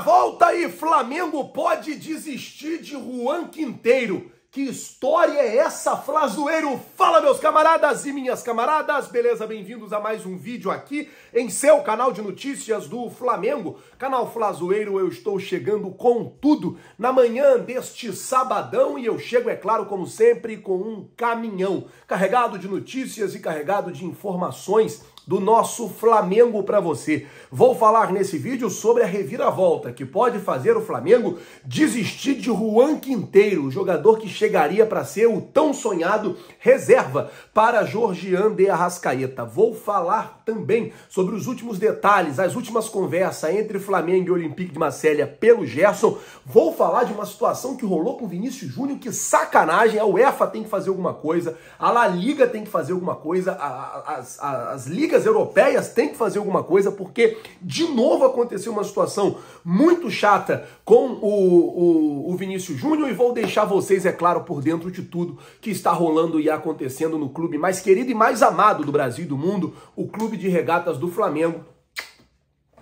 Volta aí, Flamengo pode desistir de Juan Quinteiro. Que história é essa, Flazoeiro? Fala, meus camaradas e minhas camaradas, beleza? Bem-vindos a mais um vídeo aqui em seu canal de notícias do Flamengo. Canal Flazoeiro, eu estou chegando com tudo na manhã deste sabadão e eu chego, é claro, como sempre, com um caminhão carregado de notícias e carregado de informações do nosso Flamengo para você. Vou falar nesse vídeo sobre a reviravolta que pode fazer o Flamengo desistir de Juan Quinteiro, jogador que chegaria para ser o tão sonhado reserva para Jorgian de Arrascaeta. Vou falar também sobre os últimos detalhes, as últimas conversas entre Flamengo e Olympique de Marselha pelo Gerson. Vou falar de uma situação que rolou com Vinícius Júnior, que sacanagem, a UEFA tem que fazer alguma coisa, a La Liga tem que fazer alguma coisa, a, a, a, as ligas economias europeias têm que fazer alguma coisa, porque de novo aconteceu uma situação muito chata com o, o, o Vinícius Júnior, e vou deixar vocês, é claro, por dentro de tudo que está rolando e acontecendo no clube mais querido e mais amado do Brasil e do mundo, o Clube de Regatas do Flamengo.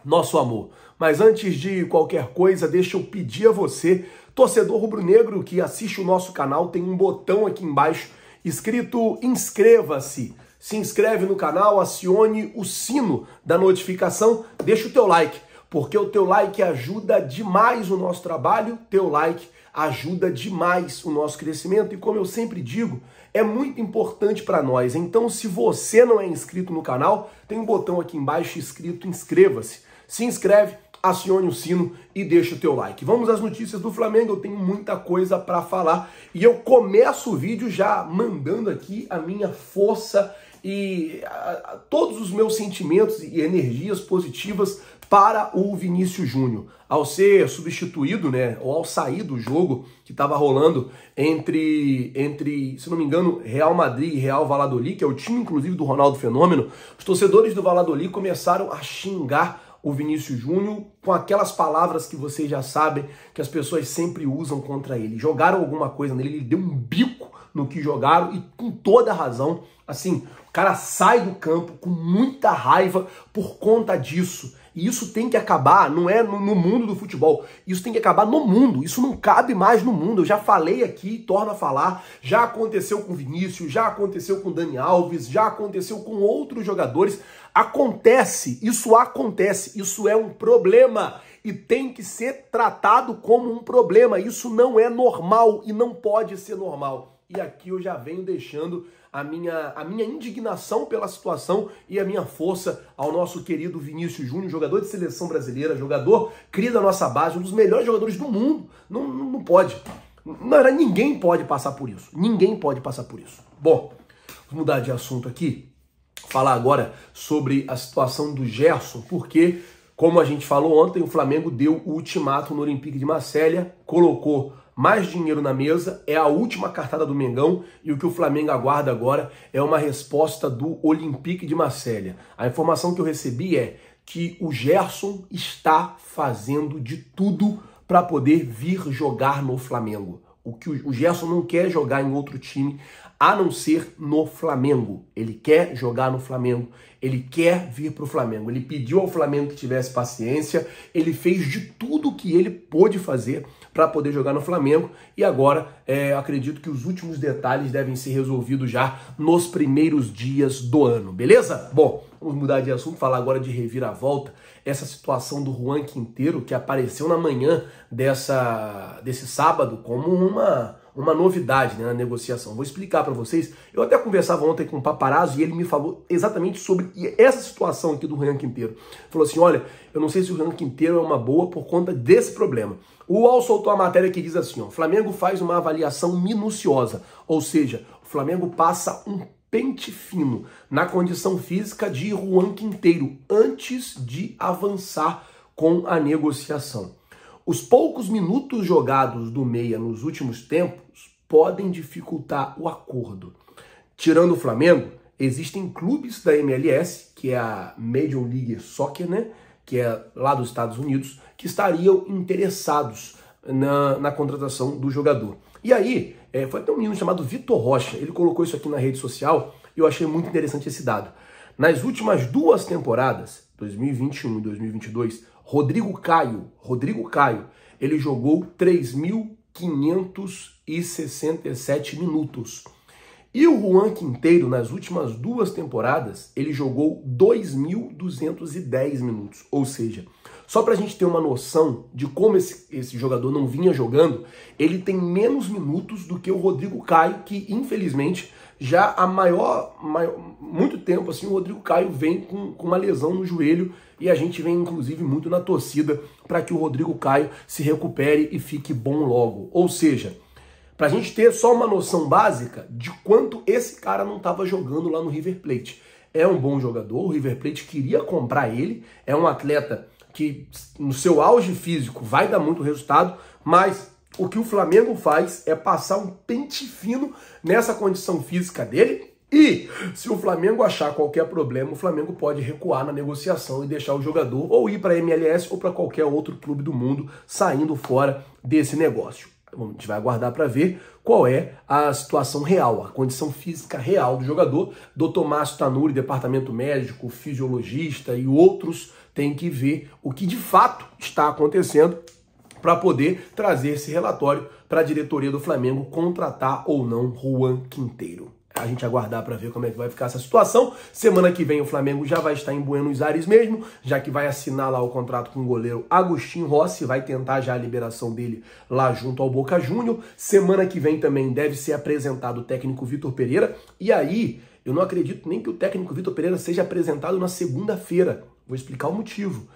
Nosso amor. Mas antes de qualquer coisa, deixa eu pedir a você, torcedor rubro-negro que assiste o nosso canal, tem um botão aqui embaixo escrito inscreva-se se inscreve no canal, acione o sino da notificação, deixa o teu like, porque o teu like ajuda demais o nosso trabalho, teu like ajuda demais o nosso crescimento e como eu sempre digo, é muito importante para nós. Então, se você não é inscrito no canal, tem um botão aqui embaixo escrito inscreva-se. Se inscreve, acione o sino e deixa o teu like. Vamos às notícias do Flamengo, eu tenho muita coisa para falar e eu começo o vídeo já mandando aqui a minha força e a, todos os meus sentimentos e energias positivas para o Vinícius Júnior. Ao ser substituído, né, ou ao sair do jogo que estava rolando entre, entre, se não me engano, Real Madrid e Real Valladolid, que é o time inclusive do Ronaldo Fenômeno, os torcedores do Valladolid começaram a xingar o Vinícius Júnior com aquelas palavras que vocês já sabem que as pessoas sempre usam contra ele. Jogaram alguma coisa nele, ele deu um bico no que jogaram e com toda razão. Assim, o cara sai do campo com muita raiva por conta disso. E isso tem que acabar, não é no, mundo do futebol. Isso tem que acabar no mundo. Isso não cabe mais no mundo. Eu já falei aqui, torno a falar. Já aconteceu com Vinícius, já aconteceu com Dani Alves, já aconteceu com outros jogadores. Acontece, isso acontece, isso é um problema e tem que ser tratado como um problema. Isso não é normal e não pode ser normal. E aqui eu já venho deixando a minha, a minha indignação pela situação e a minha força ao nosso querido Vinícius Júnior, jogador de seleção brasileira, jogador cria da nossa base, um dos melhores jogadores do mundo. Não, não, não pode. Não, ninguém pode passar por isso. Ninguém pode passar por isso. Bom, vamos mudar de assunto aqui. Falar agora sobre a situação do Gerson, porque como a gente falou ontem, o Flamengo deu o ultimato no Olympique de Marselha, colocou mais dinheiro na mesa, é a última cartada do Mengão e o que o Flamengo aguarda agora é uma resposta do Olympique de Marselha. A informação que eu recebi é que o Gerson está fazendo de tudo para poder vir jogar no Flamengo. O que o Gerson não quer jogar em outro time a não ser no Flamengo. Ele quer jogar no Flamengo, ele quer vir para o Flamengo. Ele pediu ao Flamengo que tivesse paciência, ele fez de tudo que ele pôde fazer para poder jogar no Flamengo e agora é, acredito que os últimos detalhes devem ser resolvidos já nos primeiros dias do ano, beleza? Bom, vamos mudar de assunto, falar agora de reviravolta. Essa situação do Juan Quinteiro que apareceu na manhã dessa, desse sábado como uma uma novidade né, na negociação. Vou explicar para vocês. Eu até conversava ontem com o um paparazzo e ele me falou exatamente sobre essa situação aqui do Renan Quinteiro. Falou assim, olha, eu não sei se o Renan Quinteiro é uma boa por conta desse problema. O UOL soltou a matéria que diz assim, ó, Flamengo faz uma avaliação minuciosa, ou seja, o Flamengo passa um pente fino na condição física de Juan Quinteiro antes de avançar com a negociação. Os poucos minutos jogados do Meia nos últimos tempos podem dificultar o acordo. Tirando o Flamengo, existem clubes da MLS, que é a Major League Soccer, né? que é lá dos Estados Unidos, que estariam interessados na, na contratação do jogador. E aí, é, foi até um menino chamado Vitor Rocha, ele colocou isso aqui na rede social e eu achei muito interessante esse dado. Nas últimas duas temporadas, 2021 e 2022, Rodrigo Caio, Rodrigo Caio, ele jogou 3.567 minutos. E o Juan Quinteiro, nas últimas duas temporadas, ele jogou 2.210 minutos, ou seja, só para a gente ter uma noção de como esse, esse jogador não vinha jogando, ele tem menos minutos do que o Rodrigo Caio, que infelizmente já há maior, maior, muito tempo assim o Rodrigo Caio vem com, com uma lesão no joelho e a gente vem inclusive muito na torcida para que o Rodrigo Caio se recupere e fique bom logo. Ou seja, para a gente ter só uma noção básica de quanto esse cara não estava jogando lá no River Plate. É um bom jogador, o River Plate queria comprar ele, é um atleta que no seu auge físico vai dar muito resultado, mas o que o Flamengo faz é passar um pente fino nessa condição física dele. E se o Flamengo achar qualquer problema, o Flamengo pode recuar na negociação e deixar o jogador ou ir para MLS ou para qualquer outro clube do mundo saindo fora desse negócio. A gente vai aguardar para ver qual é a situação real, a condição física real do jogador. Dr. Márcio Tanuri, departamento médico, fisiologista e outros tem que ver o que de fato está acontecendo para poder trazer esse relatório para a diretoria do Flamengo contratar ou não Juan Quinteiro. A gente aguardar para ver como é que vai ficar essa situação. Semana que vem o Flamengo já vai estar em Buenos Aires mesmo, já que vai assinar lá o contrato com o goleiro Agostinho Rossi, vai tentar já a liberação dele lá junto ao Boca Júnior. Semana que vem também deve ser apresentado o técnico Vitor Pereira. E aí, eu não acredito nem que o técnico Vitor Pereira seja apresentado na segunda-feira. Vou explicar o motivo.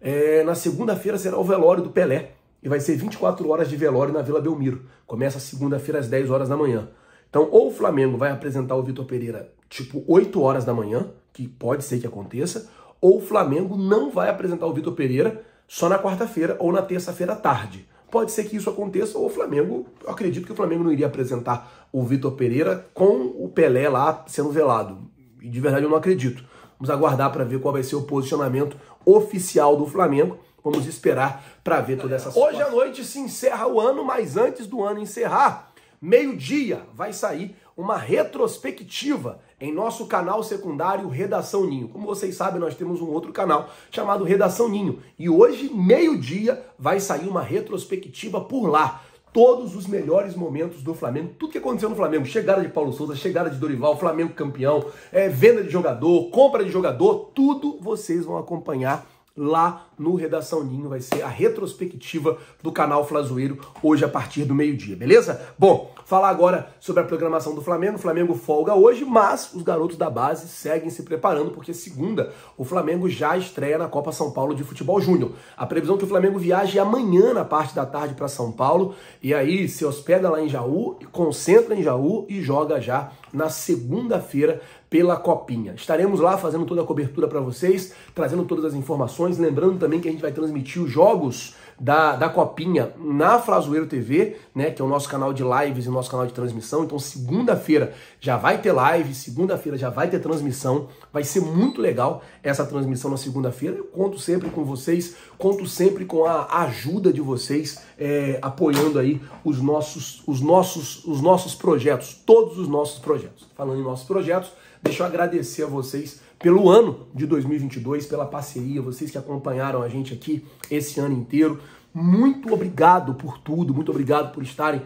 É, na segunda-feira será o velório do Pelé. E vai ser 24 horas de velório na Vila Belmiro. Começa segunda-feira às 10 horas da manhã. Então, ou o Flamengo vai apresentar o Vitor Pereira tipo 8 horas da manhã, que pode ser que aconteça, ou o Flamengo não vai apresentar o Vitor Pereira só na quarta-feira ou na terça-feira à tarde. Pode ser que isso aconteça, ou o Flamengo, eu acredito que o Flamengo não iria apresentar o Vitor Pereira com o Pelé lá sendo velado. E de verdade eu não acredito. Vamos aguardar para ver qual vai ser o posicionamento oficial do Flamengo. Vamos esperar para ver toda essa situação. Hoje à noite se encerra o ano, mas antes do ano encerrar, meio-dia vai sair uma retrospectiva em nosso canal secundário Redação Ninho. Como vocês sabem, nós temos um outro canal chamado Redação Ninho. E hoje, meio-dia, vai sair uma retrospectiva por lá todos os melhores momentos do Flamengo, tudo que aconteceu no Flamengo, chegada de Paulo Souza, chegada de Dorival, Flamengo campeão, é, venda de jogador, compra de jogador, tudo vocês vão acompanhar lá no Redação Ninho vai ser a retrospectiva do canal Flazoeiro hoje a partir do meio-dia, beleza? Bom, falar agora sobre a programação do Flamengo. O Flamengo folga hoje, mas os garotos da base seguem se preparando porque segunda o Flamengo já estreia na Copa São Paulo de Futebol Júnior. A previsão é que o Flamengo viaje amanhã na parte da tarde para São Paulo e aí se hospeda lá em Jaú, concentra em Jaú e joga já na segunda-feira pela Copinha. Estaremos lá fazendo toda a cobertura para vocês, trazendo todas as informações, lembrando também que a gente vai transmitir os jogos da, da Copinha na Frazoeiro TV, né? Que é o nosso canal de lives e o nosso canal de transmissão. Então, segunda-feira já vai ter live, segunda-feira já vai ter transmissão. Vai ser muito legal essa transmissão na segunda-feira. Eu conto sempre com vocês, conto sempre com a ajuda de vocês, é, apoiando aí os nossos, os, nossos, os nossos projetos, todos os nossos projetos. Falando em nossos projetos, deixa eu agradecer a vocês pelo ano de 2022, pela parceria, vocês que acompanharam a gente aqui esse ano inteiro. Muito obrigado por tudo, muito obrigado por estarem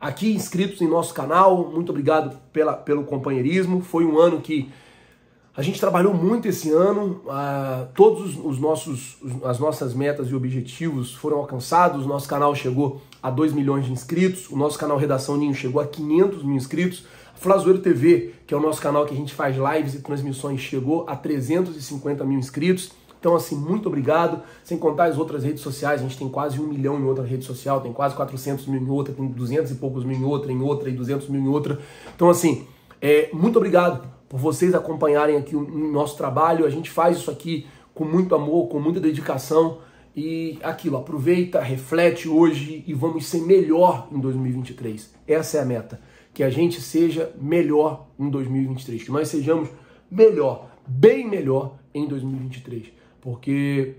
aqui inscritos em nosso canal, muito obrigado pela, pelo companheirismo. Foi um ano que a gente trabalhou muito esse ano, uh, todos os, os nossos, os, as nossas metas e objetivos foram alcançados. Nosso canal chegou a 2 milhões de inscritos, o nosso canal Redação Ninho chegou a 500 mil inscritos. Flazoeiro TV, que é o nosso canal que a gente faz lives e transmissões, chegou a 350 mil inscritos. Então, assim, muito obrigado. Sem contar as outras redes sociais, a gente tem quase um milhão em outra rede social, tem quase 400 mil em outra, tem 200 e poucos mil em outra, em outra e 200 mil em outra. Então, assim, é, muito obrigado por vocês acompanharem aqui o, o nosso trabalho. A gente faz isso aqui com muito amor, com muita dedicação. E aquilo, aproveita, reflete hoje e vamos ser melhor em 2023. Essa é a meta que a gente seja melhor em 2023, que nós sejamos melhor, bem melhor em 2023, porque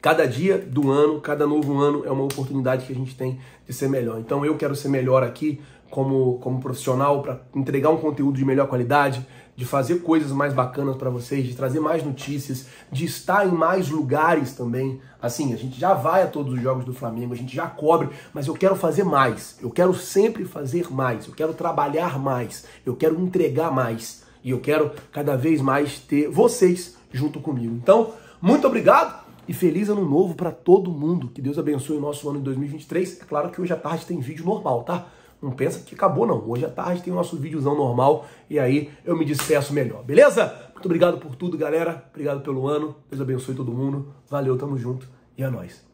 cada dia do ano, cada novo ano é uma oportunidade que a gente tem de ser melhor. Então eu quero ser melhor aqui, como, como profissional para entregar um conteúdo de melhor qualidade, de fazer coisas mais bacanas para vocês, de trazer mais notícias, de estar em mais lugares também. Assim, a gente já vai a todos os jogos do Flamengo, a gente já cobre, mas eu quero fazer mais. Eu quero sempre fazer mais, eu quero trabalhar mais, eu quero entregar mais e eu quero cada vez mais ter vocês junto comigo. Então, muito obrigado e feliz ano novo para todo mundo. Que Deus abençoe o nosso ano de 2023. É claro que hoje à tarde tem vídeo normal, tá? Não pensa que acabou, não. Hoje à tarde tem o nosso videozão normal e aí eu me despeço melhor, beleza? Muito obrigado por tudo, galera. Obrigado pelo ano. Deus abençoe todo mundo. Valeu, tamo junto e é nóis.